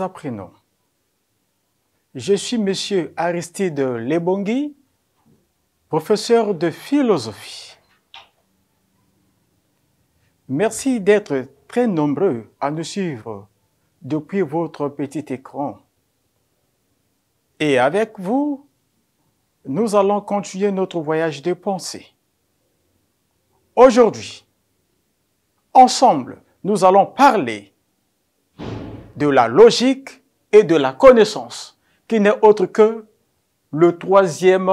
apprenons je suis M. Aristide Lebongui, professeur de philosophie. Merci d'être très nombreux à nous suivre depuis votre petit écran. Et avec vous, nous allons continuer notre voyage de pensée. Aujourd'hui, ensemble, nous allons parler de la logique et de la connaissance, qui n'est autre que le troisième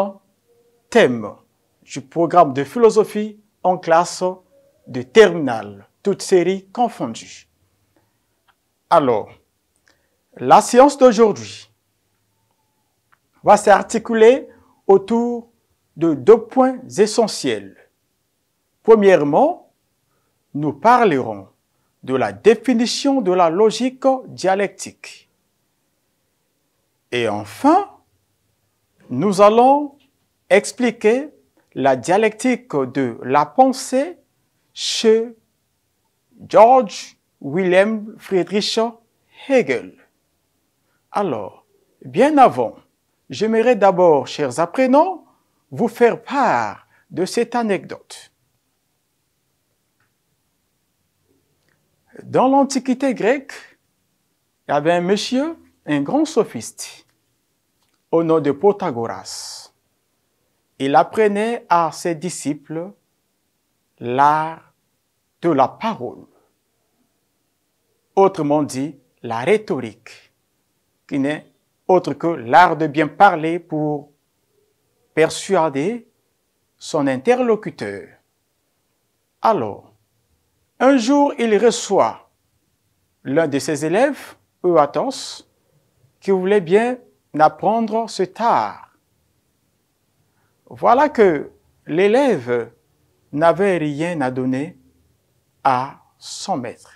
thème du programme de philosophie en classe de terminale, toute série confondue. Alors, la science d'aujourd'hui va s'articuler autour de deux points essentiels. Premièrement, nous parlerons de la définition de la logique dialectique. Et enfin, nous allons expliquer la dialectique de la pensée chez George Wilhelm Friedrich Hegel. Alors, bien avant, j'aimerais d'abord, chers apprenants, vous faire part de cette anecdote. Dans l'Antiquité grecque, il y avait un monsieur, un grand sophiste, au nom de Protagoras. Il apprenait à ses disciples l'art de la parole, autrement dit la rhétorique, qui n'est autre que l'art de bien parler pour persuader son interlocuteur. Alors, un jour, il reçoit l'un de ses élèves, Euatos, qui voulait bien apprendre ce tard. Voilà que l'élève n'avait rien à donner à son maître.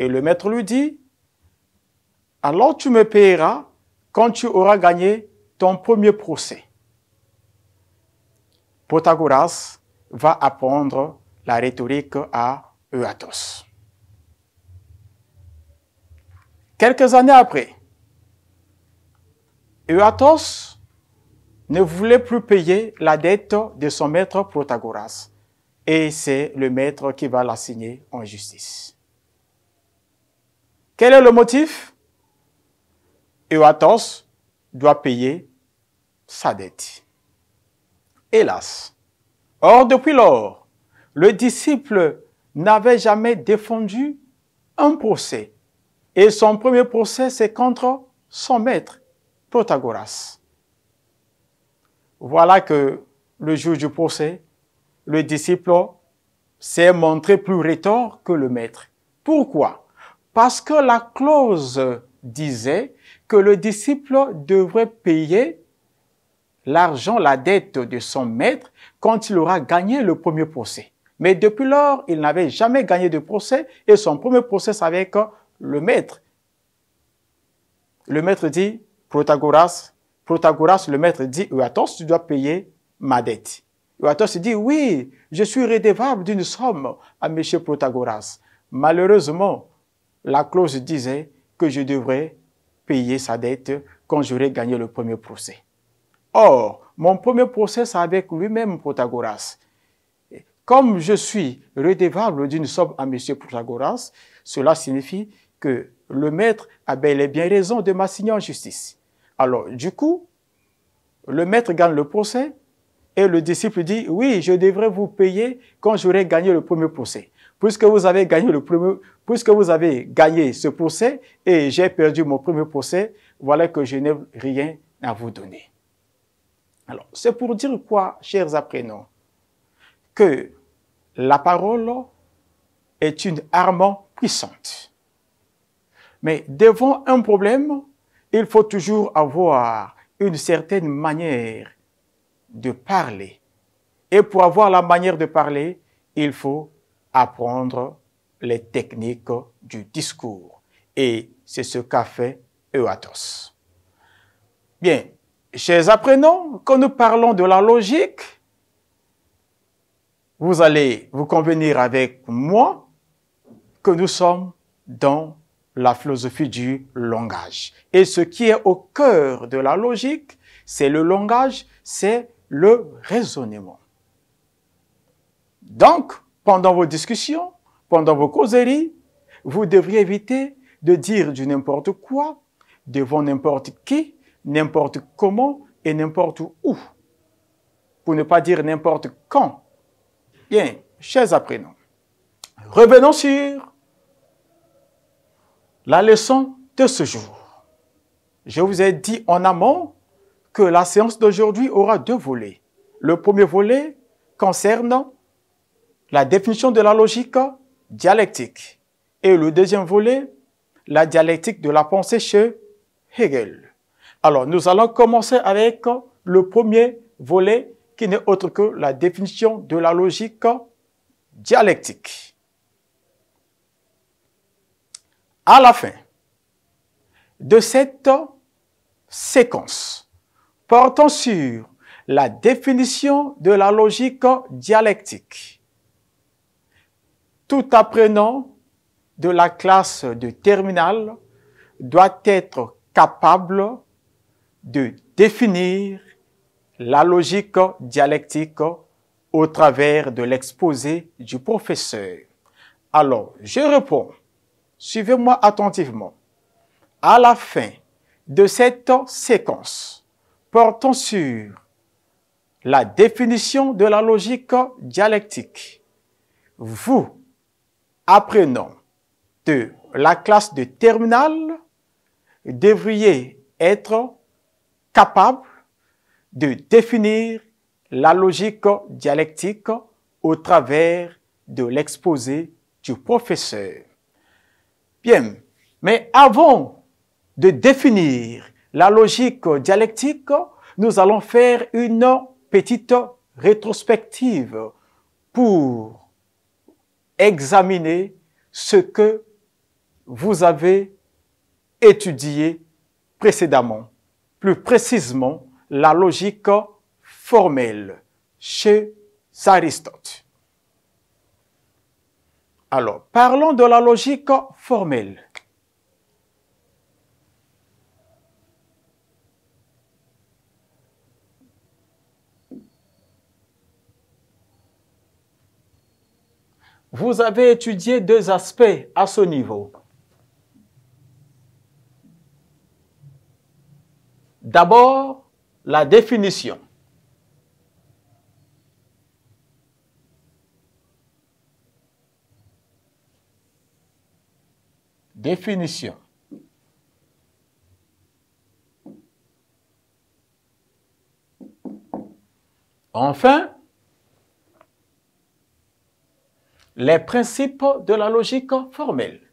Et le maître lui dit, alors tu me payeras quand tu auras gagné ton premier procès. Protagoras va apprendre la rhétorique à Quelques années après, Euatos ne voulait plus payer la dette de son maître Protagoras, et c'est le maître qui va l'assigner en justice. Quel est le motif Euatos doit payer sa dette. Hélas. Or, depuis lors, le disciple n'avait jamais défendu un procès. Et son premier procès, c'est contre son maître, Protagoras. Voilà que le jour du procès, le disciple s'est montré plus retors que le maître. Pourquoi Parce que la clause disait que le disciple devrait payer l'argent, la dette de son maître quand il aura gagné le premier procès. Mais depuis lors, il n'avait jamais gagné de procès et son premier procès avec le maître. Le maître dit, Protagoras, Protagoras, le maître dit, attends tu dois payer ma dette. se dit, oui, je suis redevable d'une somme à M. Protagoras. Malheureusement, la clause disait que je devrais payer sa dette quand j'aurais gagné le premier procès. Or, mon premier procès avec lui-même, Protagoras, comme je suis redevable d'une somme à M. Protagoras, cela signifie que le maître a bel bien raison de m'assigner en justice. Alors, du coup, le maître gagne le procès et le disciple dit, oui, je devrais vous payer quand j'aurai gagné le premier procès. Puisque vous avez gagné le premier, puisque vous avez gagné ce procès et j'ai perdu mon premier procès, voilà que je n'ai rien à vous donner. Alors, c'est pour dire quoi, chers apprenants? que la parole est une arme puissante. Mais devant un problème, il faut toujours avoir une certaine manière de parler. Et pour avoir la manière de parler, il faut apprendre les techniques du discours. Et c'est ce qu'a fait Euatos. Bien, chers apprenants, quand nous parlons de la logique, vous allez vous convenir avec moi que nous sommes dans la philosophie du langage. Et ce qui est au cœur de la logique, c'est le langage, c'est le raisonnement. Donc, pendant vos discussions, pendant vos causeries, vous devriez éviter de dire du n'importe quoi devant n'importe qui, n'importe comment et n'importe où. Pour ne pas dire n'importe quand Bien, chers apprenants, revenons sur la leçon de ce jour. Je vous ai dit en amont que la séance d'aujourd'hui aura deux volets. Le premier volet concerne la définition de la logique dialectique et le deuxième volet, la dialectique de la pensée chez Hegel. Alors, nous allons commencer avec le premier volet qui n'est autre que la définition de la logique dialectique. À la fin de cette séquence portant sur la définition de la logique dialectique, tout apprenant de la classe de terminale doit être capable de définir la logique dialectique au travers de l'exposé du professeur. Alors, je réponds. Suivez-moi attentivement. À la fin de cette séquence, portant sur la définition de la logique dialectique, vous, apprenant de la classe de terminale, devriez être capable de définir la logique dialectique au travers de l'exposé du professeur. Bien, mais avant de définir la logique dialectique, nous allons faire une petite rétrospective pour examiner ce que vous avez étudié précédemment, plus précisément la logique formelle chez Aristote. Alors, parlons de la logique formelle. Vous avez étudié deux aspects à ce niveau. D'abord, la définition définition Enfin, les principes de la logique formelle.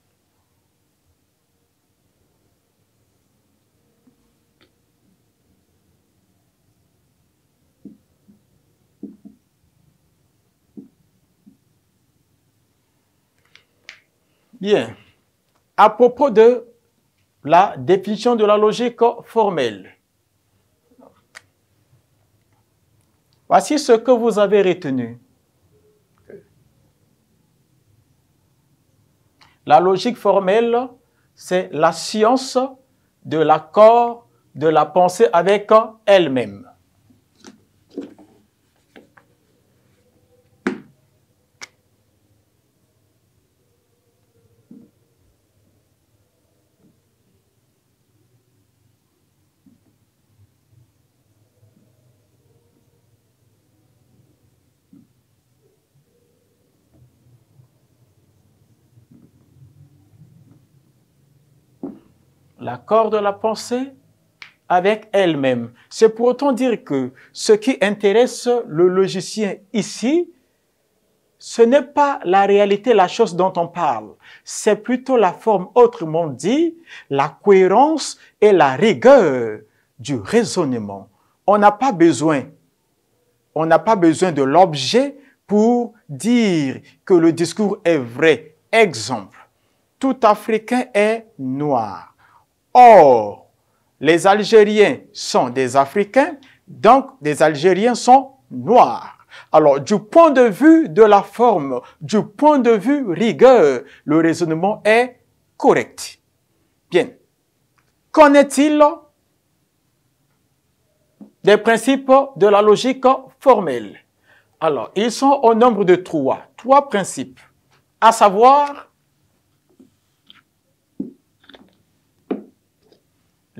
Bien. À propos de la définition de la logique formelle, voici ce que vous avez retenu. La logique formelle, c'est la science de l'accord de la pensée avec elle-même. l'accord de la pensée avec elle-même. C'est pour autant dire que ce qui intéresse le logicien ici, ce n'est pas la réalité, la chose dont on parle. C'est plutôt la forme, autrement dit, la cohérence et la rigueur du raisonnement. On n'a pas besoin, on n'a pas besoin de l'objet pour dire que le discours est vrai. Exemple, tout Africain est noir. Or, les Algériens sont des Africains, donc des Algériens sont noirs. Alors, du point de vue de la forme, du point de vue rigueur, le raisonnement est correct. Bien. Qu'en est-il des principes de la logique formelle Alors, ils sont au nombre de trois, trois principes, à savoir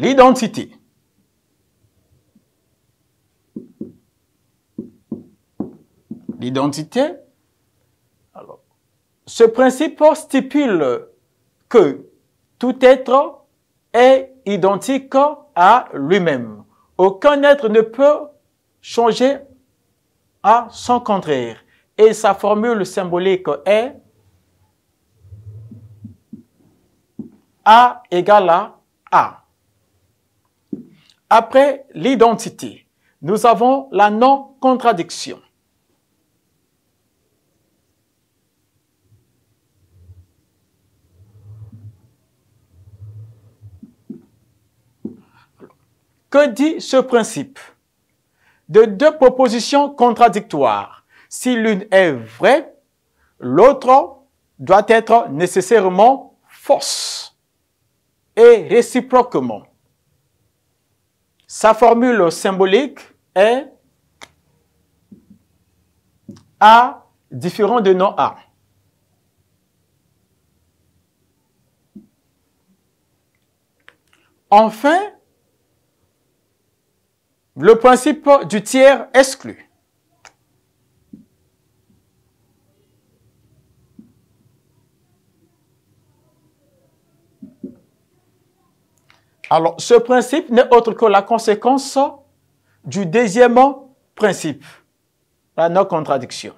l'identité. L'identité, alors, ce principe stipule que tout être est identique à lui-même. Aucun être ne peut changer à son contraire. Et sa formule symbolique est A égale à A. Après l'identité, nous avons la non-contradiction. Que dit ce principe De deux propositions contradictoires, si l'une est vraie, l'autre doit être nécessairement fausse et réciproquement. Sa formule symbolique est A différent de non A. Enfin, le principe du tiers exclu. Alors, ce principe n'est autre que la conséquence du deuxième principe, la non-contradiction.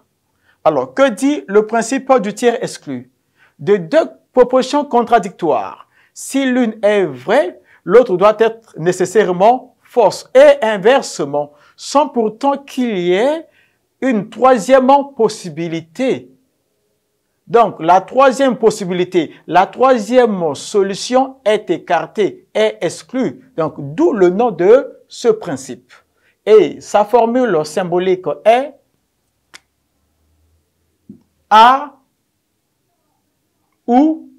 Alors, que dit le principe du tiers exclu De deux propositions contradictoires, si l'une est vraie, l'autre doit être nécessairement fausse et inversement, sans pourtant qu'il y ait une troisième possibilité donc, la troisième possibilité, la troisième solution est écartée, est exclue. Donc, d'où le nom de ce principe. Et sa formule symbolique est A ou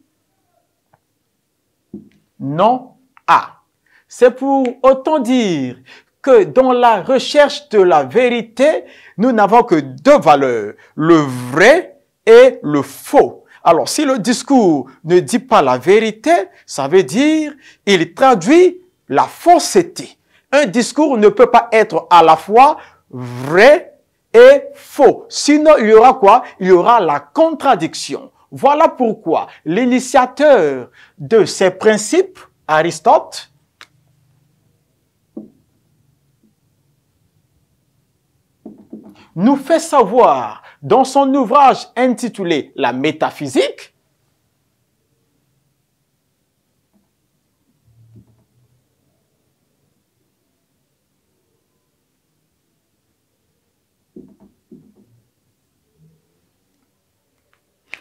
non A. C'est pour autant dire que dans la recherche de la vérité, nous n'avons que deux valeurs, le vrai et le faux. Alors, si le discours ne dit pas la vérité, ça veut dire il traduit la fausseté. Un discours ne peut pas être à la fois vrai et faux. Sinon, il y aura quoi Il y aura la contradiction. Voilà pourquoi l'initiateur de ces principes, Aristote, nous fait savoir dans son ouvrage intitulé La métaphysique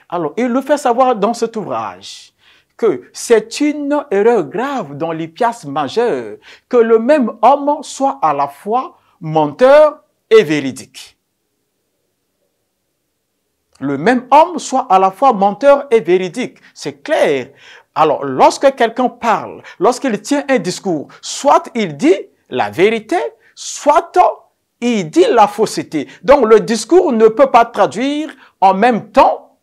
Alors, il nous fait savoir dans cet ouvrage que c'est une erreur grave dans les pièces majeures que le même homme soit à la fois menteur et véridique le même homme soit à la fois menteur et véridique. C'est clair. Alors, lorsque quelqu'un parle, lorsqu'il tient un discours, soit il dit la vérité, soit il dit la fausseté. Donc, le discours ne peut pas traduire en même temps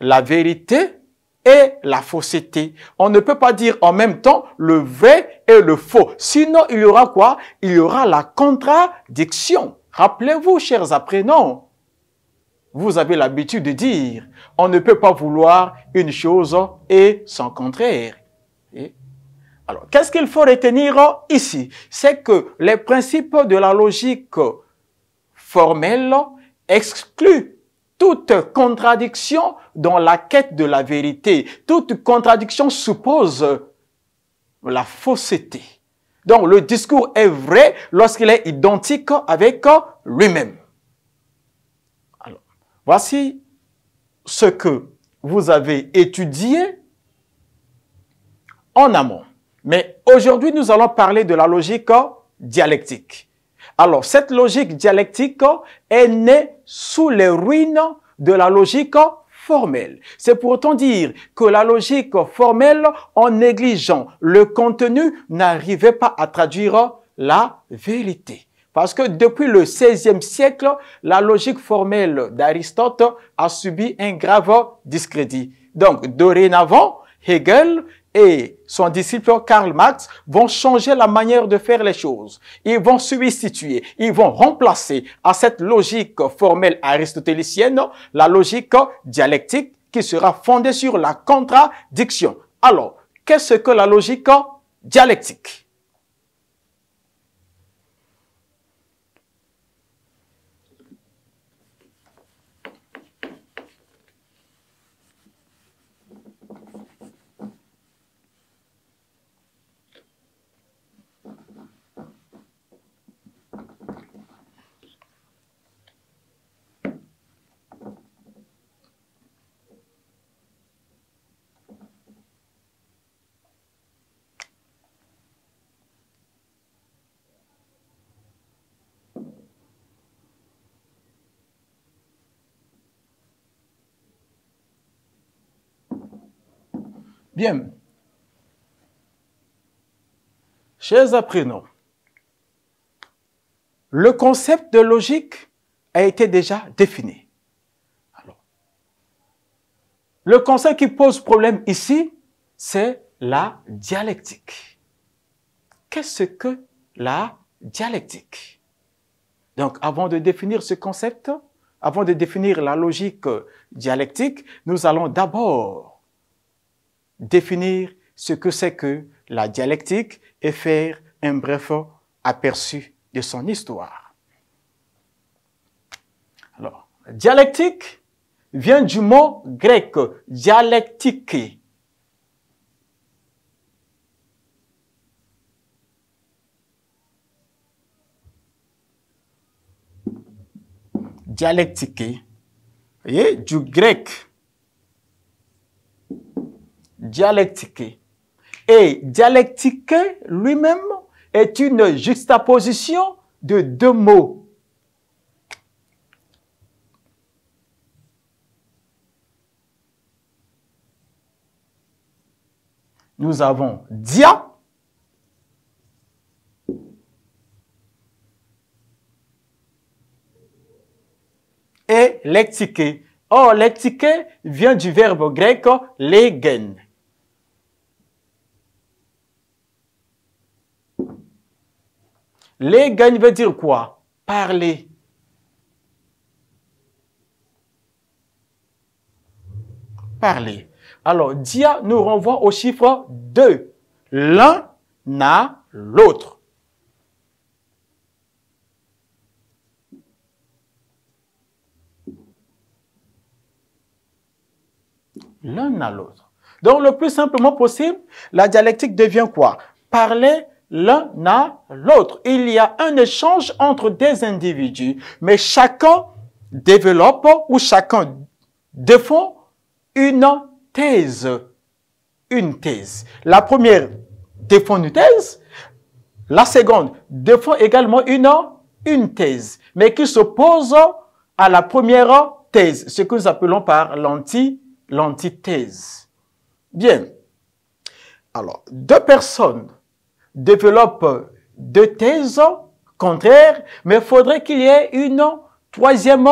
la vérité et la fausseté. On ne peut pas dire en même temps le vrai et le faux. Sinon, il y aura quoi Il y aura la contradiction. Rappelez-vous, chers apprenants, vous avez l'habitude de dire, on ne peut pas vouloir une chose et son contraire. alors, qu'est-ce qu'il faut retenir ici C'est que les principes de la logique formelle excluent toute contradiction dans la quête de la vérité. Toute contradiction suppose la fausseté. Donc, le discours est vrai lorsqu'il est identique avec lui-même. Voici ce que vous avez étudié en amont. Mais aujourd'hui, nous allons parler de la logique dialectique. Alors, cette logique dialectique est née sous les ruines de la logique formelle. C'est pourtant dire que la logique formelle, en négligeant le contenu, n'arrivait pas à traduire la vérité. Parce que depuis le XVIe siècle, la logique formelle d'Aristote a subi un grave discrédit. Donc, dorénavant, Hegel et son disciple Karl Marx vont changer la manière de faire les choses. Ils vont substituer, ils vont remplacer à cette logique formelle aristotélicienne la logique dialectique qui sera fondée sur la contradiction. Alors, qu'est-ce que la logique dialectique Chers apprenants, le concept de logique a été déjà défini. Alors, le concept qui pose problème ici, c'est la dialectique. Qu'est-ce que la dialectique Donc, avant de définir ce concept, avant de définir la logique dialectique, nous allons d'abord définir ce que c'est que la dialectique et faire un bref aperçu de son histoire. Alors, dialectique vient du mot grec dialectique. Dialectique, voyez, du grec dialectique. Et dialectique lui-même est une juxtaposition de deux mots. Nous avons dia et lectique. Or, lectique vient du verbe grec legen, gagnes veut dire quoi Parler. Parler. Alors, dia nous renvoie au chiffre 2. L'un n'a l'autre. L'un à l'autre. Donc, le plus simplement possible, la dialectique devient quoi Parler l'un à l'autre. Il y a un échange entre des individus, mais chacun développe ou chacun défend une thèse. Une thèse. La première défend une thèse, la seconde défend également une, une thèse, mais qui s'oppose à la première thèse, ce que nous appelons par l'antithèse. Bien. Alors, deux personnes développe deux thèses contraires, mais il faudrait qu'il y ait une troisième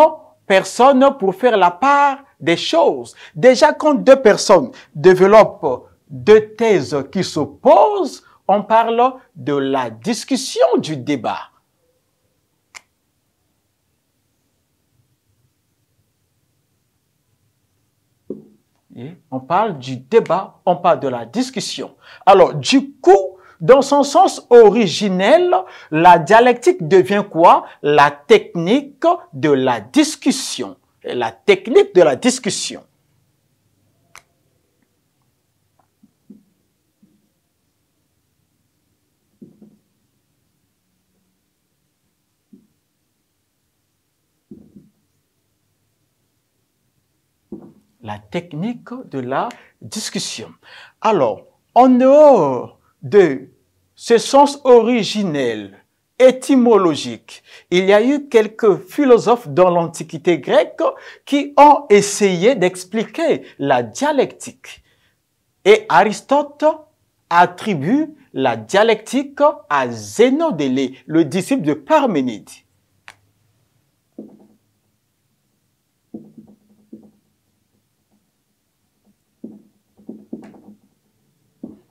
personne pour faire la part des choses. Déjà, quand deux personnes développent deux thèses qui s'opposent, on parle de la discussion du débat. On parle du débat, on parle de la discussion. Alors, du coup, dans son sens originel, la dialectique devient quoi La technique de la discussion. La technique de la discussion. La technique de la discussion. Alors, en dehors de Ce sens originel, étymologique. Il y a eu quelques philosophes dans l'Antiquité grecque qui ont essayé d'expliquer la dialectique. Et Aristote attribue la dialectique à Zénodélé, le disciple de Parménide.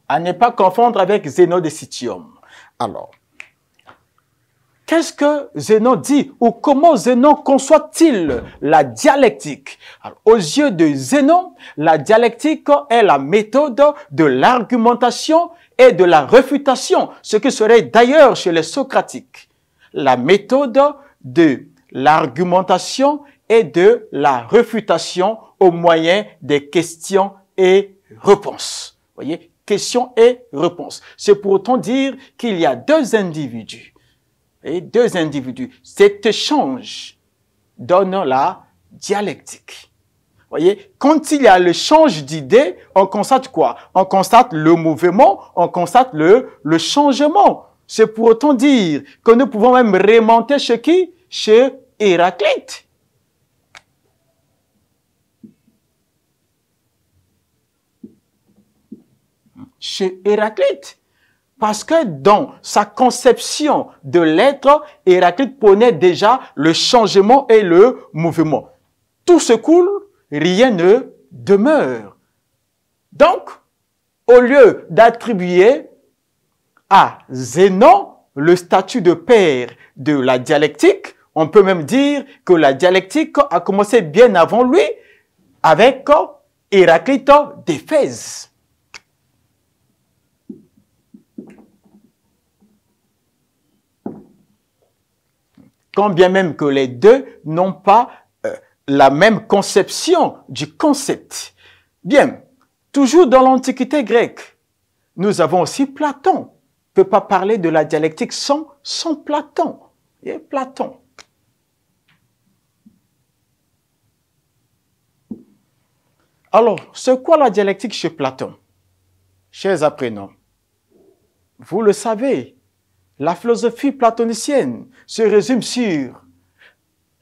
à ne pas confondre avec Zeno de Citium. Alors, qu'est-ce que Zeno dit ou comment Zeno conçoit-il la dialectique Aux yeux de Zénon, la dialectique est la méthode de l'argumentation et de la réfutation, ce qui serait d'ailleurs chez les socratiques la méthode de l'argumentation et de la réfutation au moyen des questions et réponses. Voyez, Question et réponse. C'est pour autant dire qu'il y a deux individus. Et deux individus. Cet échange donne la dialectique. Voyez, quand il y a le change d'idée, on constate quoi On constate le mouvement, on constate le, le changement. C'est pour autant dire que nous pouvons même remonter chez qui Chez Héraclite. chez Héraclite. Parce que dans sa conception de l'être, Héraclite prenait déjà le changement et le mouvement. Tout se coule, rien ne demeure. Donc, au lieu d'attribuer à Zénon le statut de père de la dialectique, on peut même dire que la dialectique a commencé bien avant lui avec Héraclite d'Éphèse. quand bien même que les deux n'ont pas euh, la même conception du concept. Bien, toujours dans l'Antiquité grecque, nous avons aussi Platon. On ne peut pas parler de la dialectique sans, sans Platon. Et Platon. Alors, c'est quoi la dialectique chez Platon Chers apprenants, vous le savez, la philosophie platonicienne se résume sur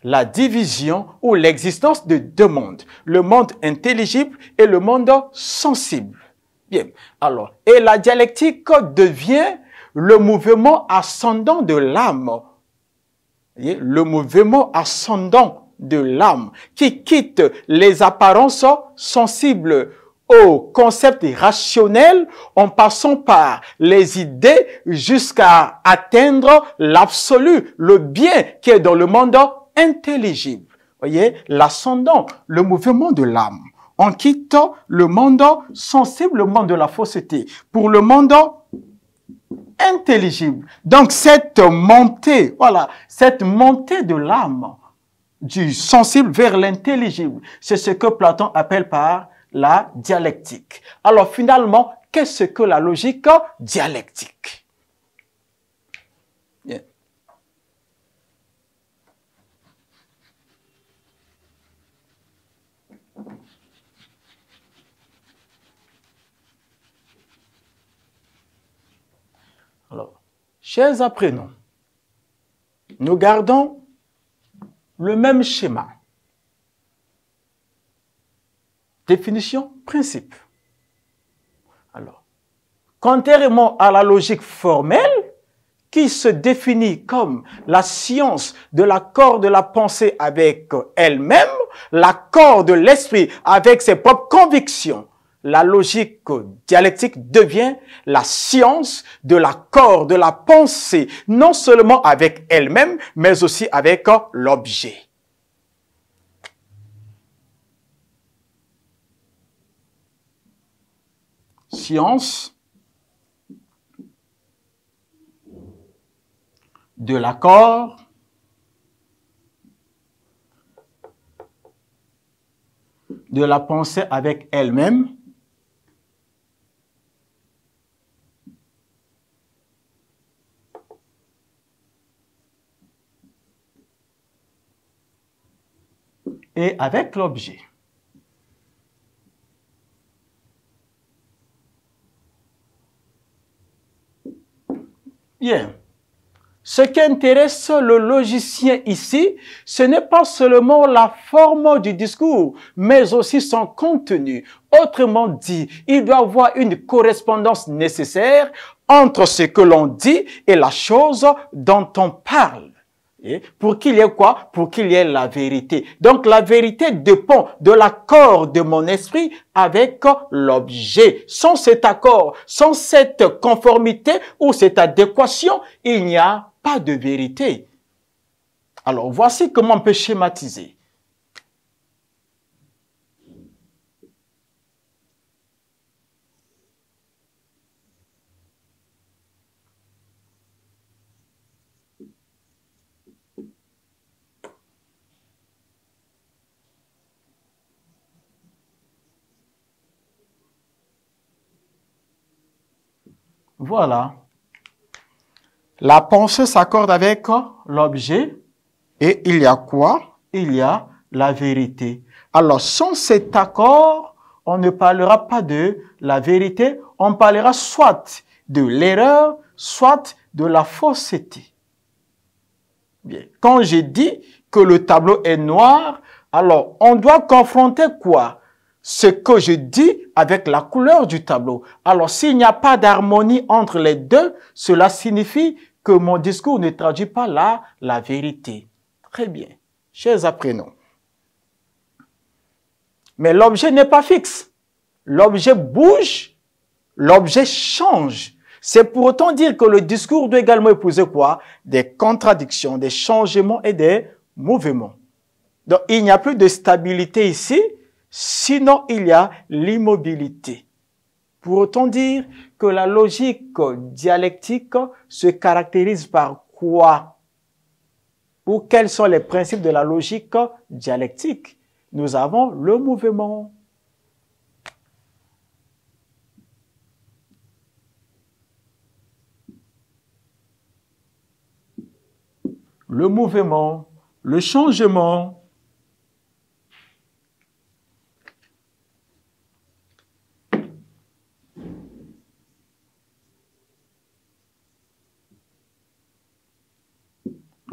la division ou l'existence de deux mondes, le monde intelligible et le monde sensible. Bien, alors, et la dialectique devient le mouvement ascendant de l'âme, le mouvement ascendant de l'âme qui quitte les apparences sensibles au concept rationnel en passant par les idées jusqu'à atteindre l'absolu, le bien qui est dans le monde intelligible. Voyez, l'ascendant, le mouvement de l'âme. en quittant le monde sensible, le monde de la fausseté, pour le monde intelligible. Donc cette montée, voilà, cette montée de l'âme, du sensible vers l'intelligible, c'est ce que Platon appelle par la dialectique. Alors finalement, qu'est-ce que la logique dialectique Alors, chers apprenants, nous gardons le même schéma Définition, principe. Alors, contrairement à la logique formelle, qui se définit comme la science de l'accord de la pensée avec elle-même, l'accord de l'esprit avec ses propres convictions, la logique dialectique devient la science de l'accord de la pensée, non seulement avec elle-même, mais aussi avec l'objet. science de l'accord de la pensée avec elle-même et avec l'objet. bien. Ce qui intéresse le logicien ici, ce n'est pas seulement la forme du discours, mais aussi son contenu. Autrement dit, il doit avoir une correspondance nécessaire entre ce que l'on dit et la chose dont on parle. Hein? Pour qu'il y ait quoi Pour qu'il y ait la vérité. Donc la vérité dépend de l'accord de mon esprit avec l'objet. Sans cet accord, sans cette conformité ou cette adéquation, il n'y a pas de vérité. Alors voici comment on peut schématiser. Voilà. La pensée s'accorde avec l'objet. Et il y a quoi Il y a la vérité. Alors, sans cet accord, on ne parlera pas de la vérité, on parlera soit de l'erreur, soit de la fausseté. Bien. Quand j'ai dit que le tableau est noir, alors on doit confronter quoi ce que je dis avec la couleur du tableau. Alors s'il n'y a pas d'harmonie entre les deux, cela signifie que mon discours ne traduit pas là la vérité. Très bien, chers apprenants. Mais l'objet n'est pas fixe. L'objet bouge, l'objet change. C'est pour autant dire que le discours doit également épouser quoi Des contradictions, des changements et des mouvements. Donc il n'y a plus de stabilité ici, Sinon, il y a l'immobilité. Pour autant dire que la logique dialectique se caractérise par quoi Ou quels sont les principes de la logique dialectique Nous avons le mouvement. Le mouvement, le changement,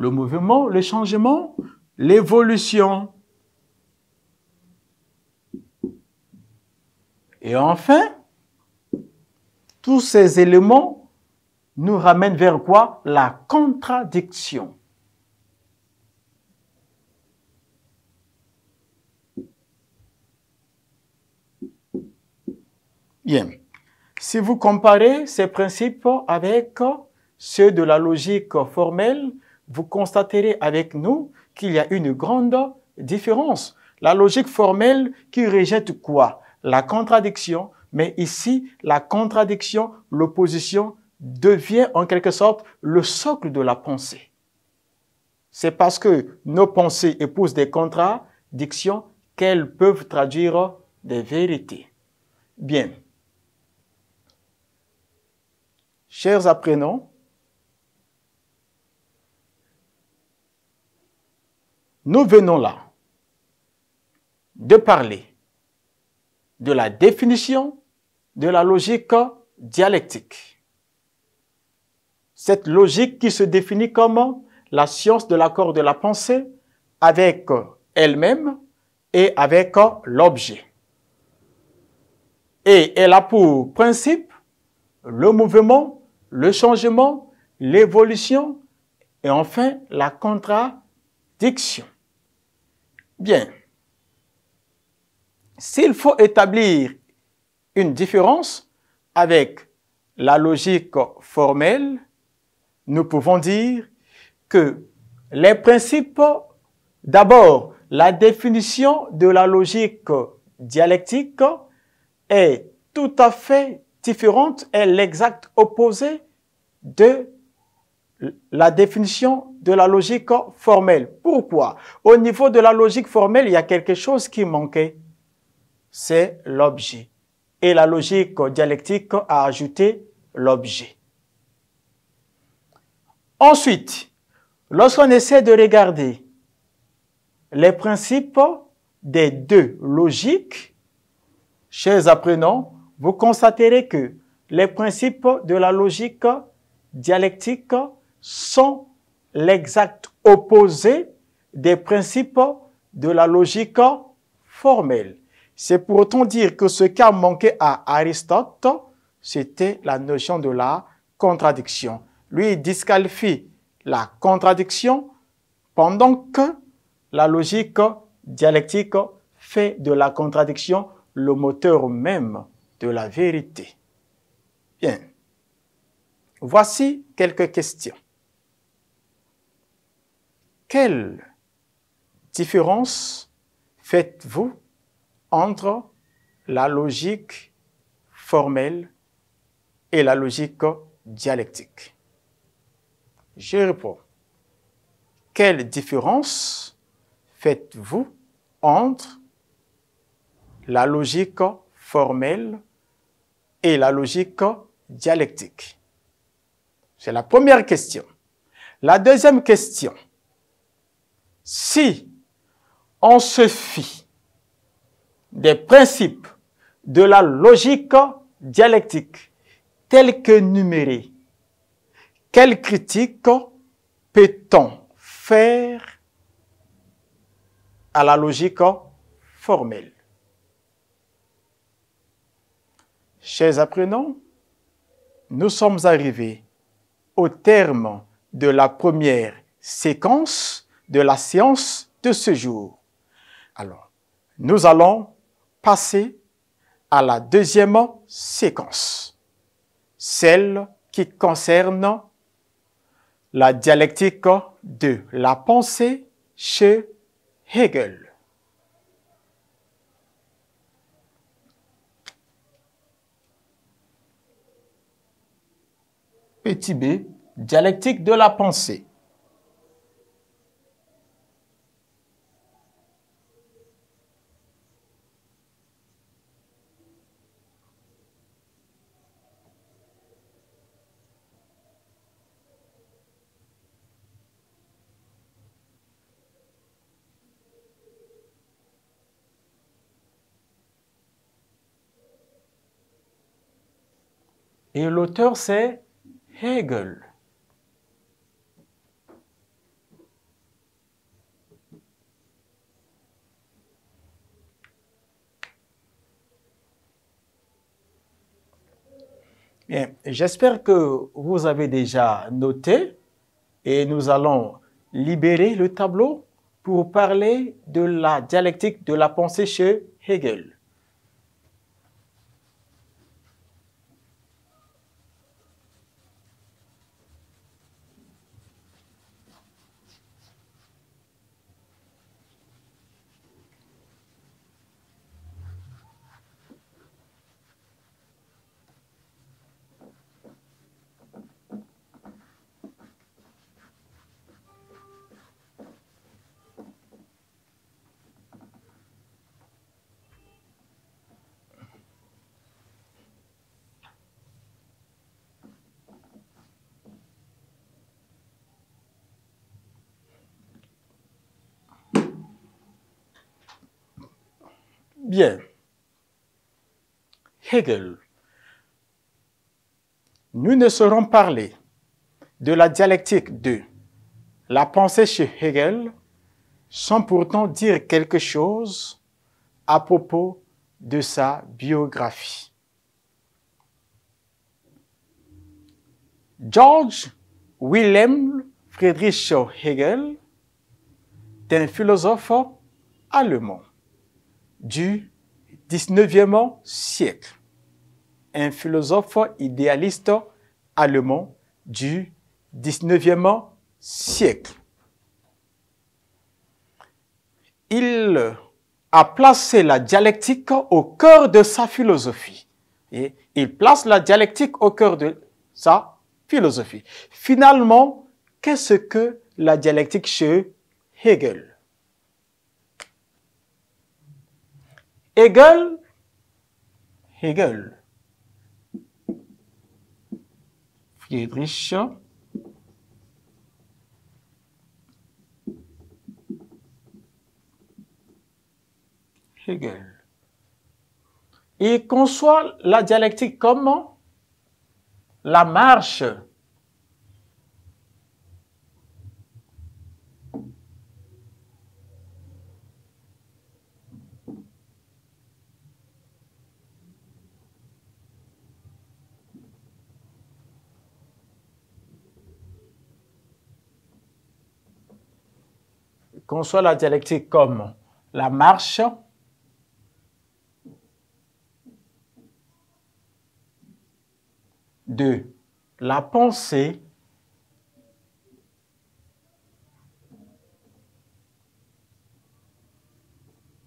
le mouvement, le changement, l'évolution. Et enfin, tous ces éléments nous ramènent vers quoi La contradiction. Bien. Si vous comparez ces principes avec ceux de la logique formelle, vous constaterez avec nous qu'il y a une grande différence. La logique formelle qui rejette quoi La contradiction, mais ici, la contradiction, l'opposition devient en quelque sorte le socle de la pensée. C'est parce que nos pensées épousent des contradictions qu'elles peuvent traduire des vérités. Bien. Chers apprenants, Nous venons là de parler de la définition de la logique dialectique. Cette logique qui se définit comme la science de l'accord de la pensée avec elle-même et avec l'objet. Et elle a pour principe le mouvement, le changement, l'évolution et enfin la contradiction. Bien. S'il faut établir une différence avec la logique formelle, nous pouvons dire que les principes, d'abord, la définition de la logique dialectique est tout à fait différente, est l'exact opposé de la définition de la logique formelle. Pourquoi Au niveau de la logique formelle, il y a quelque chose qui manquait. C'est l'objet. Et la logique dialectique a ajouté l'objet. Ensuite, lorsqu'on essaie de regarder les principes des deux logiques, chers apprenants, vous constaterez que les principes de la logique dialectique sont l'exact opposé des principes de la logique formelle. C'est pour autant dire que ce qui a manqué à Aristote, c'était la notion de la contradiction. Lui, il disqualifie la contradiction pendant que la logique dialectique fait de la contradiction le moteur même de la vérité. Bien. Voici quelques questions. Quelle différence faites-vous entre la logique formelle et la logique dialectique Je réponds. Quelle différence faites-vous entre la logique formelle et la logique dialectique C'est la première question. La deuxième question, si on se fie des principes de la logique dialectique telle que numérée, quelle critique peut-on faire à la logique formelle Chers apprenants, nous sommes arrivés au terme de la première séquence de la séance de ce jour. Alors, nous allons passer à la deuxième séquence, celle qui concerne la dialectique de la pensée chez Hegel. Petit b, dialectique de la pensée. Et l'auteur, c'est Hegel. j'espère que vous avez déjà noté et nous allons libérer le tableau pour parler de la dialectique de la pensée chez Hegel. Hegel, nous ne saurons parler de la dialectique de la pensée chez Hegel sans pourtant dire quelque chose à propos de sa biographie. George Wilhelm Friedrich Hegel est un philosophe allemand du 19e siècle un philosophe idéaliste allemand du 19e siècle. Il a placé la dialectique au cœur de sa philosophie. Et il place la dialectique au cœur de sa philosophie. Finalement, qu'est-ce que la dialectique chez Hegel Hegel, Hegel Hegel. Il conçoit la dialectique comme la marche conçoit la dialectique comme la marche, de la pensée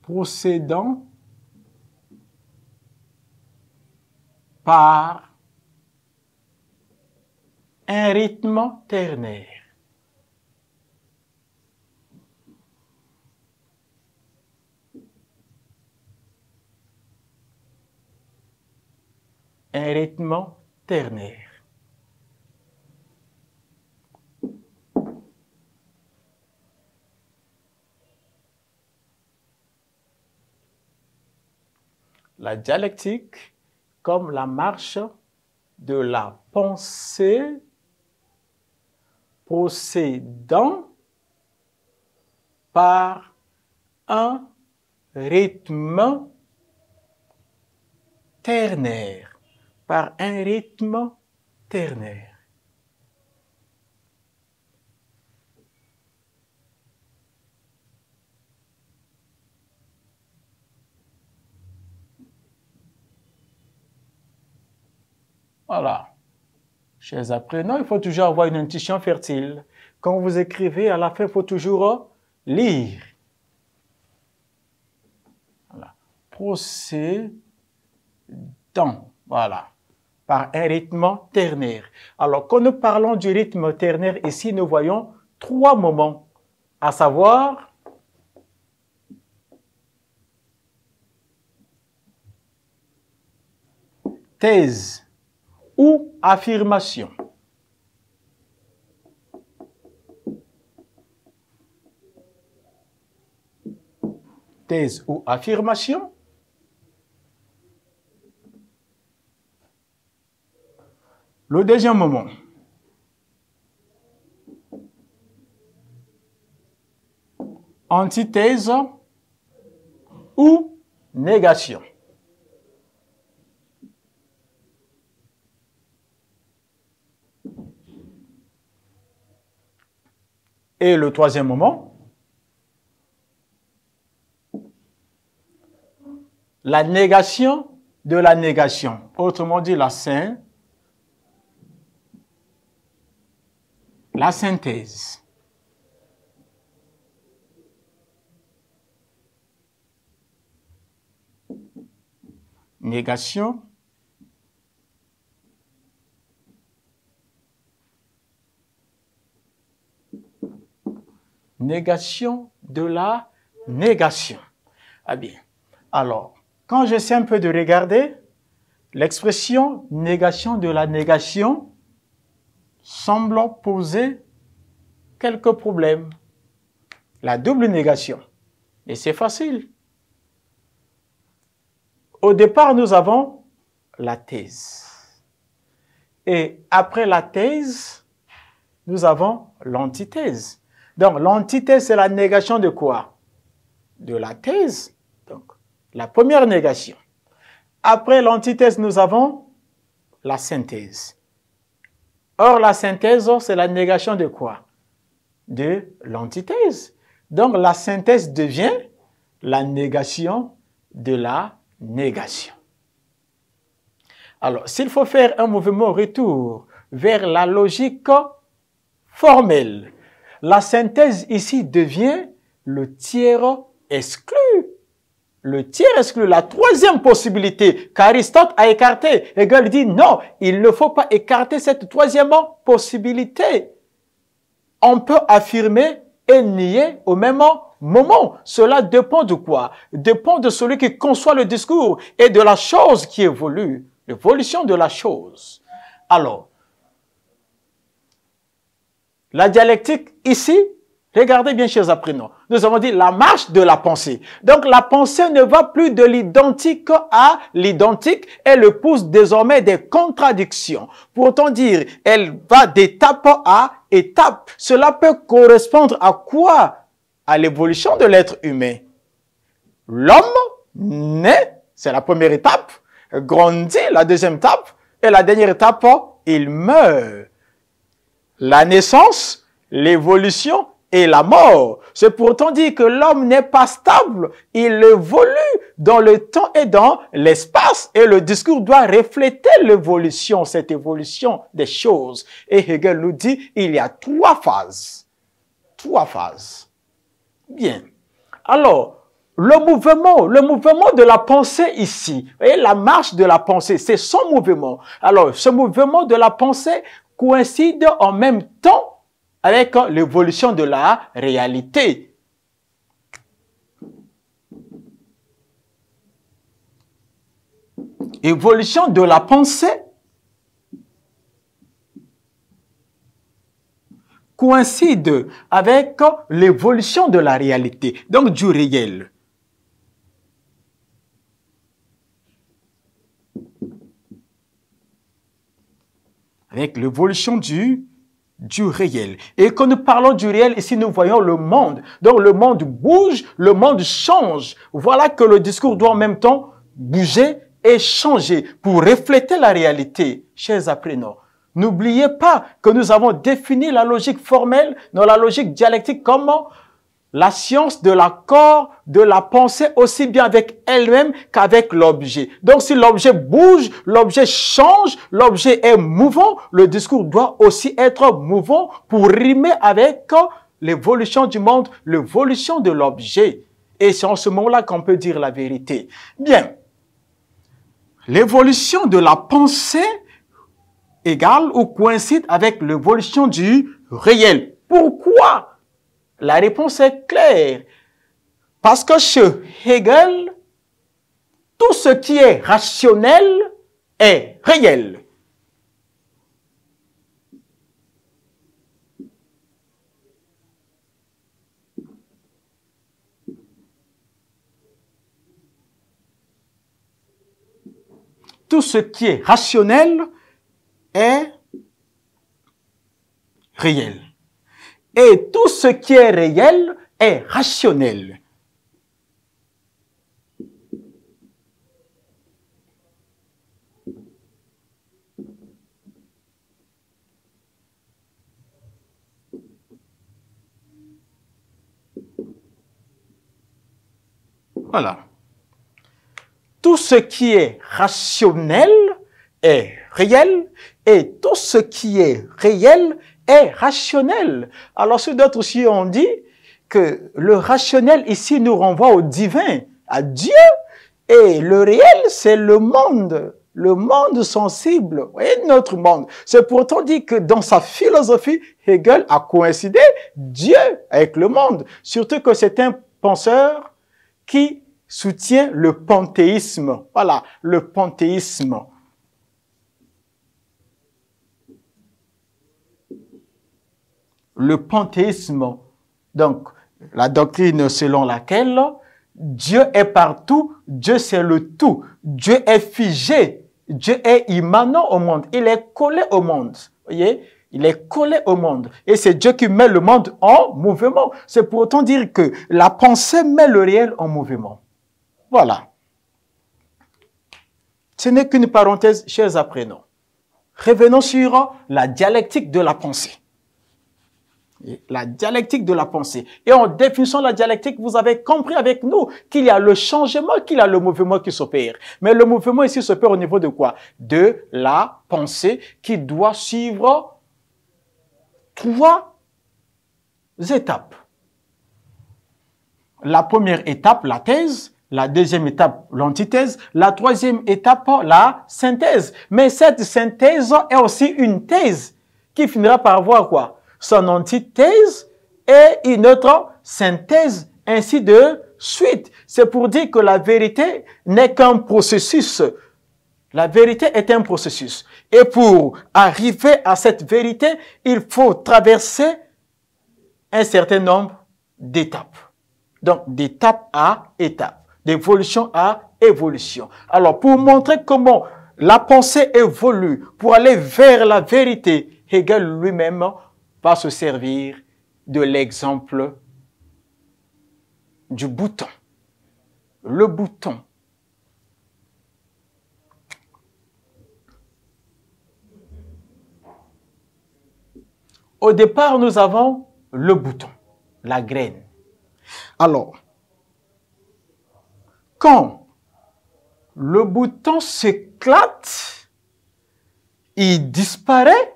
procédant par un rythme ternaire. un rythme ternaire. La dialectique comme la marche de la pensée possédant par un rythme ternaire par un rythme ternaire. Voilà. Chers apprenants, il faut toujours avoir une intuition fertile. Quand vous écrivez, à la fin, il faut toujours lire. Voilà. Procédant. Voilà par un rythme ternaire. Alors, quand nous parlons du rythme ternaire, ici, nous voyons trois moments, à savoir thèse ou affirmation. Thèse ou affirmation, Le deuxième moment, antithèse ou négation. Et le troisième moment, la négation de la négation. Autrement dit, la scène la synthèse. Négation. Négation de la négation. Ah bien. Alors, quand j'essaie un peu de regarder, l'expression négation de la négation, semblant poser quelques problèmes. La double négation. Et c'est facile. Au départ, nous avons la thèse. Et après la thèse, nous avons l'antithèse. Donc, l'antithèse, c'est la négation de quoi De la thèse. Donc, la première négation. Après l'antithèse, nous avons la synthèse. Or, la synthèse, c'est la négation de quoi De l'antithèse. Donc, la synthèse devient la négation de la négation. Alors, s'il faut faire un mouvement retour vers la logique formelle, la synthèse ici devient le tiers exclu le tiers exclut la troisième possibilité qu'Aristote a écartée. Hegel dit non, il ne faut pas écarter cette troisième possibilité. On peut affirmer et nier au même moment. Cela dépend de quoi Dépend de celui qui conçoit le discours et de la chose qui évolue, l'évolution de la chose. Alors, la dialectique ici, regardez bien, chez apprenants, nous avons dit la marche de la pensée. Donc la pensée ne va plus de l'identique à l'identique, elle pousse désormais des contradictions. Pour autant dire, elle va d'étape à étape. Cela peut correspondre à quoi À l'évolution de l'être humain. L'homme naît, c'est la première étape, grandit, la deuxième étape, et la dernière étape, il meurt. La naissance, l'évolution et la mort. C'est pourtant dit que l'homme n'est pas stable, il évolue dans le temps et dans l'espace, et le discours doit refléter l'évolution, cette évolution des choses. Et Hegel nous dit, il y a trois phases. Trois phases. Bien. Alors, le mouvement, le mouvement de la pensée ici, et la marche de la pensée, c'est son mouvement. Alors, ce mouvement de la pensée coïncide en même temps avec l'évolution de la réalité. Évolution de la pensée coïncide avec l'évolution de la réalité, donc du réel. Avec l'évolution du du réel. Et quand nous parlons du réel, ici nous voyons le monde. Donc le monde bouge, le monde change. Voilà que le discours doit en même temps bouger et changer pour refléter la réalité, chers apprenants. N'oubliez pas que nous avons défini la logique formelle dans la logique dialectique comment la science de l'accord de la pensée aussi bien avec elle-même qu'avec l'objet. Donc si l'objet bouge, l'objet change, l'objet est mouvant, le discours doit aussi être mouvant pour rimer avec l'évolution du monde, l'évolution de l'objet. Et c'est en ce moment-là qu'on peut dire la vérité. Bien. L'évolution de la pensée égale ou coïncide avec l'évolution du réel. Pourquoi la réponse est claire. Parce que chez Hegel, tout ce qui est rationnel est réel. Tout ce qui est rationnel est réel et tout ce qui est réel est rationnel. Voilà. Tout ce qui est rationnel est réel et tout ce qui est réel est rationnel. Alors ceux d'autres aussi ont dit que le rationnel ici nous renvoie au divin, à Dieu, et le réel, c'est le monde, le monde sensible, et notre monde. C'est pourtant dit que dans sa philosophie, Hegel a coïncidé Dieu avec le monde, surtout que c'est un penseur qui soutient le panthéisme. Voilà, le panthéisme. le panthéisme, donc la doctrine selon laquelle Dieu est partout, Dieu c'est le tout, Dieu est figé, Dieu est immanent au monde, il est collé au monde. Voyez, il est collé au monde. Et c'est Dieu qui met le monde en mouvement. C'est pour autant dire que la pensée met le réel en mouvement. Voilà. Ce n'est qu'une parenthèse, chers apprenants. Revenons sur la dialectique de la pensée la dialectique de la pensée. Et en définissant la dialectique, vous avez compris avec nous qu'il y a le changement, qu'il y a le mouvement qui s'opère. Mais le mouvement ici s'opère au niveau de quoi De la pensée qui doit suivre trois étapes. La première étape, la thèse. La deuxième étape, l'antithèse. La troisième étape, la synthèse. Mais cette synthèse est aussi une thèse qui finira par avoir quoi son antithèse et une autre synthèse ainsi de suite. C'est pour dire que la vérité n'est qu'un processus. La vérité est un processus. Et pour arriver à cette vérité, il faut traverser un certain nombre d'étapes. Donc, d'étape à étape, d'évolution à évolution. Alors, pour montrer comment la pensée évolue pour aller vers la vérité, Hegel lui-même va se servir de l'exemple du bouton. Le bouton. Au départ, nous avons le bouton, la graine. Alors, quand le bouton s'éclate, il disparaît,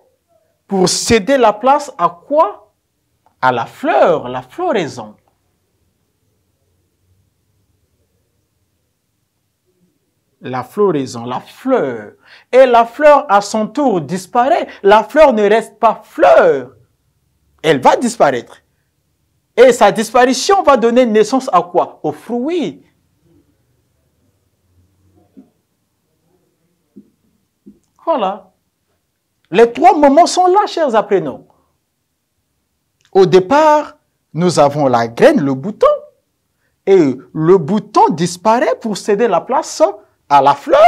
pour céder la place à quoi À la fleur, la floraison. La floraison, la fleur. Et la fleur, à son tour, disparaît. La fleur ne reste pas fleur. Elle va disparaître. Et sa disparition va donner naissance à quoi Au fruit. Voilà. Les trois moments sont là, chers apprenants. Au départ, nous avons la graine, le bouton, et le bouton disparaît pour céder la place à la fleur.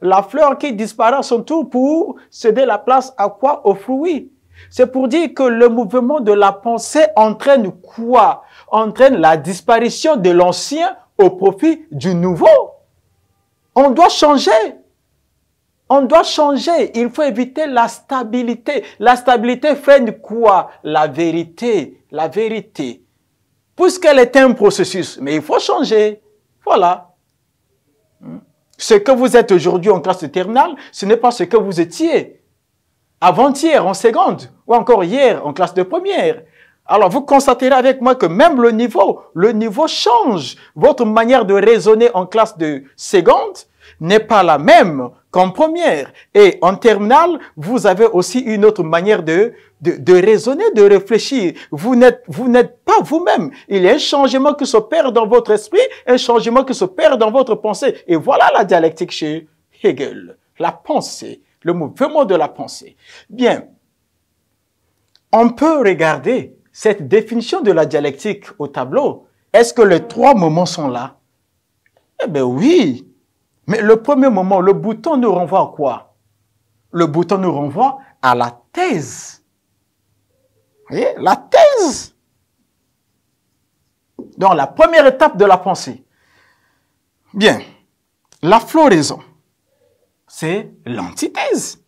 La fleur qui disparaît à son tour pour céder la place à quoi Au fruit. C'est pour dire que le mouvement de la pensée entraîne quoi Entraîne la disparition de l'ancien au profit du nouveau. On doit changer. On doit changer. Il faut éviter la stabilité. La stabilité freine quoi La vérité. La vérité. Puisqu'elle est un processus, mais il faut changer. Voilà. Hmm. Ce que vous êtes aujourd'hui en classe terminale, ce n'est pas ce que vous étiez avant-hier en seconde ou encore hier en classe de première. Alors vous constaterez avec moi que même le niveau, le niveau change. Votre manière de raisonner en classe de seconde n'est pas la même qu'en première. Et en terminale, vous avez aussi une autre manière de, de, raisonner, de réfléchir. Vous n'êtes, vous n'êtes pas vous-même. Il y a un changement qui s'opère dans votre esprit, un changement qui s'opère dans votre pensée. Et voilà la dialectique chez Hegel. La pensée, le mouvement de la pensée. Bien. On peut regarder cette définition de la dialectique au tableau. Est-ce que les trois moments sont là? Eh bien oui, mais le premier moment, le bouton nous renvoie à quoi Le bouton nous renvoie à la thèse. Vous voyez La thèse Dans la première étape de la pensée. Bien, la floraison, c'est l'antithèse.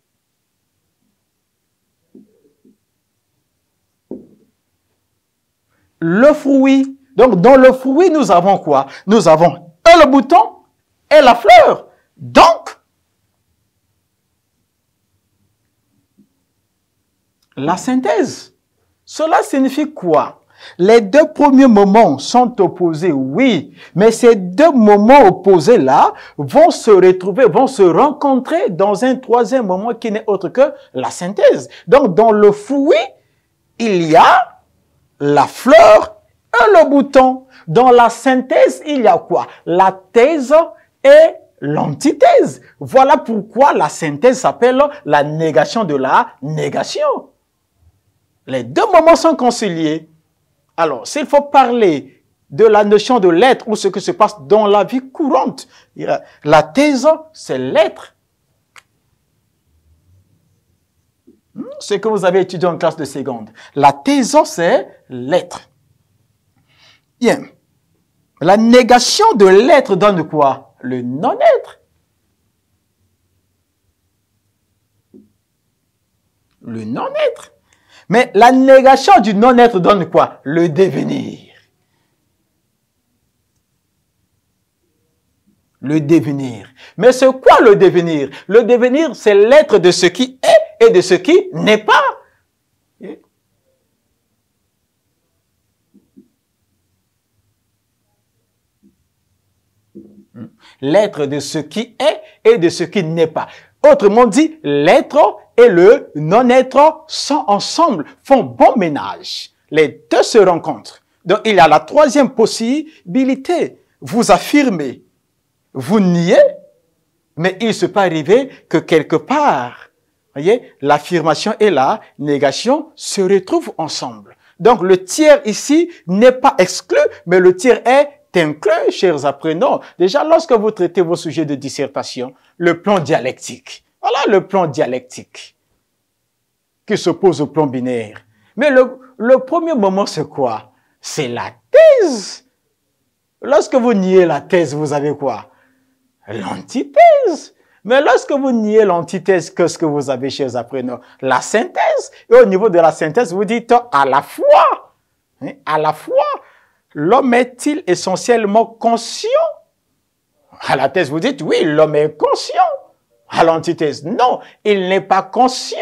Le fruit. Donc dans le fruit, nous avons quoi Nous avons un le bouton et la fleur. Donc, la synthèse. Cela signifie quoi Les deux premiers moments sont opposés, oui, mais ces deux moments opposés-là vont se retrouver, vont se rencontrer dans un troisième moment qui n'est autre que la synthèse. Donc, dans le fouet, il y a la fleur et le bouton. Dans la synthèse, il y a quoi La thèse, et l'antithèse. Voilà pourquoi la synthèse s'appelle la négation de la négation. Les deux moments sont conciliés. Alors, s'il faut parler de la notion de l'être ou ce qui se passe dans la vie courante, la thèse, c'est l'être. Hmm, ce que vous avez étudié en classe de seconde. La thèse, c'est l'être. Bien. La négation de l'être donne quoi le non-être. Le non-être. Mais la négation du non-être donne quoi Le devenir. le devenir. Mais c'est quoi le devenir Le devenir, c'est l'être de ce qui est et de ce qui n'est pas. l'être de ce qui est et de ce qui n'est pas. Autrement dit, l'être et le non-être sont ensemble, font bon ménage. Les deux se rencontrent. Donc il y a la troisième possibilité. Vous affirmez, vous niez, mais il se peut arriver que quelque part, voyez, l'affirmation et la négation se retrouvent ensemble. Donc le tiers ici n'est pas exclu, mais le tiers est t'inclure, chers apprenants. Déjà, lorsque vous traitez vos sujets de dissertation, le plan dialectique. Voilà le plan dialectique qui s'oppose au plan binaire. Mais le, premier moment, c'est quoi C'est la thèse. Lorsque vous niez la thèse, vous avez quoi L'antithèse. Mais lorsque vous niez l'antithèse, qu'est-ce que vous avez, chers apprenants La synthèse. Et au niveau de la synthèse, vous dites à la fois. Hein? à la fois l'homme est-il essentiellement conscient À la thèse, vous dites, oui, l'homme est conscient. À l'antithèse, non, il n'est pas conscient.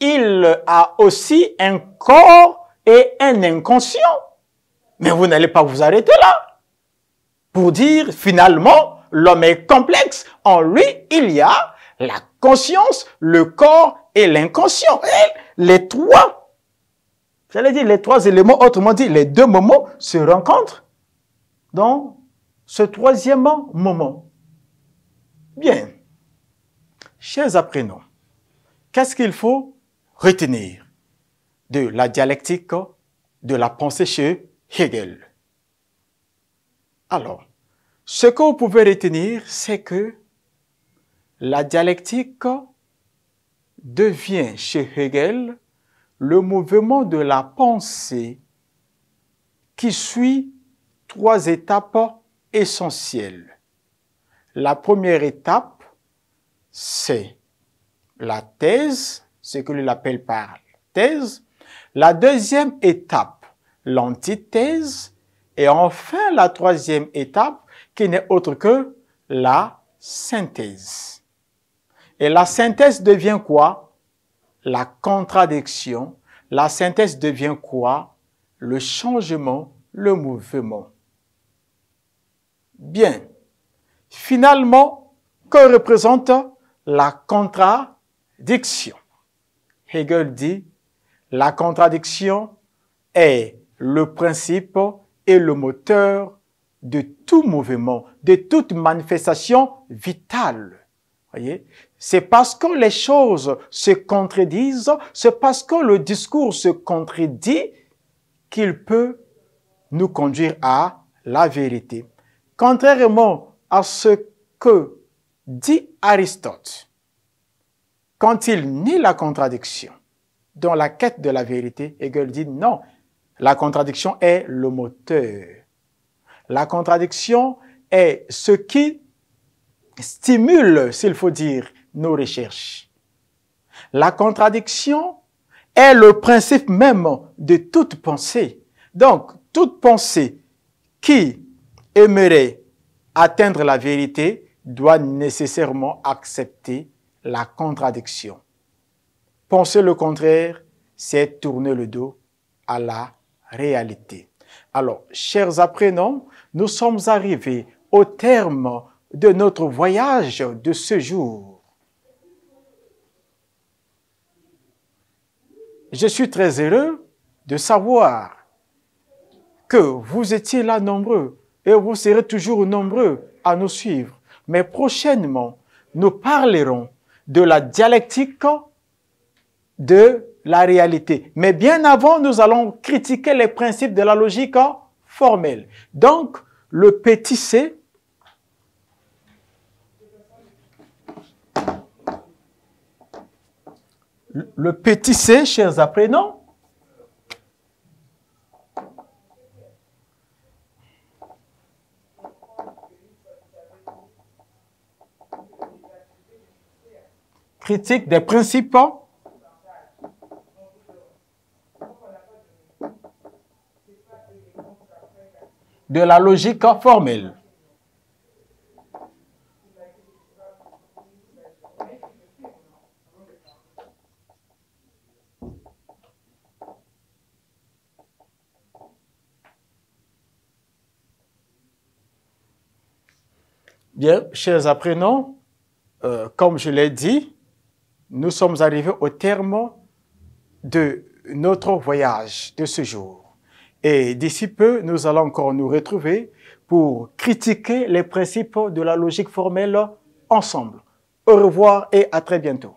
Il a aussi un corps et un inconscient. Mais vous n'allez pas vous arrêter là pour dire finalement, l'homme est complexe. En lui, il y a la conscience, le corps et l'inconscient. Les trois J'allais dire, les trois éléments, autrement dit, les deux moments se rencontrent dans ce troisième moment. Bien. Chers apprenants, qu'est-ce qu'il faut retenir de la dialectique de la pensée chez Hegel Alors, ce que vous pouvez retenir, c'est que la dialectique devient chez Hegel le mouvement de la pensée qui suit trois étapes essentielles. La première étape, c'est la thèse, ce que l'on appelle par thèse. La deuxième étape, l'antithèse. Et enfin, la troisième étape, qui n'est autre que la synthèse. Et la synthèse devient quoi la contradiction, la synthèse devient quoi Le changement, le mouvement. Bien. Finalement, que représente la contradiction Hegel dit, la contradiction est le principe et le moteur de tout mouvement, de toute manifestation vitale. Voyez c'est parce que les choses se contredisent, c'est parce que le discours se contredit qu'il peut nous conduire à la vérité. Contrairement à ce que dit Aristote, quand il nie la contradiction dans la quête de la vérité, Hegel dit non, la contradiction est le moteur. La contradiction est ce qui stimule, s'il faut dire, nos recherches. La contradiction est le principe même de toute pensée. Donc, toute pensée qui aimerait atteindre la vérité doit nécessairement accepter la contradiction. Penser le contraire, c'est tourner le dos à la réalité. Alors, chers apprenants, nous sommes arrivés au terme de notre voyage de ce jour. Je suis très heureux de savoir que vous étiez là nombreux et vous serez toujours nombreux à nous suivre. Mais prochainement, nous parlerons de la dialectique de la réalité. Mais bien avant, nous allons critiquer les principes de la logique formelle. Donc, le petit c le petit c, chers apprenants, critique des principes de la logique formelle. Bien, chers apprenants, euh, comme je l'ai dit, nous sommes arrivés au terme de notre voyage de ce jour. Et d'ici peu, nous allons encore nous retrouver pour critiquer les principes de la logique formelle ensemble. Au revoir et à très bientôt.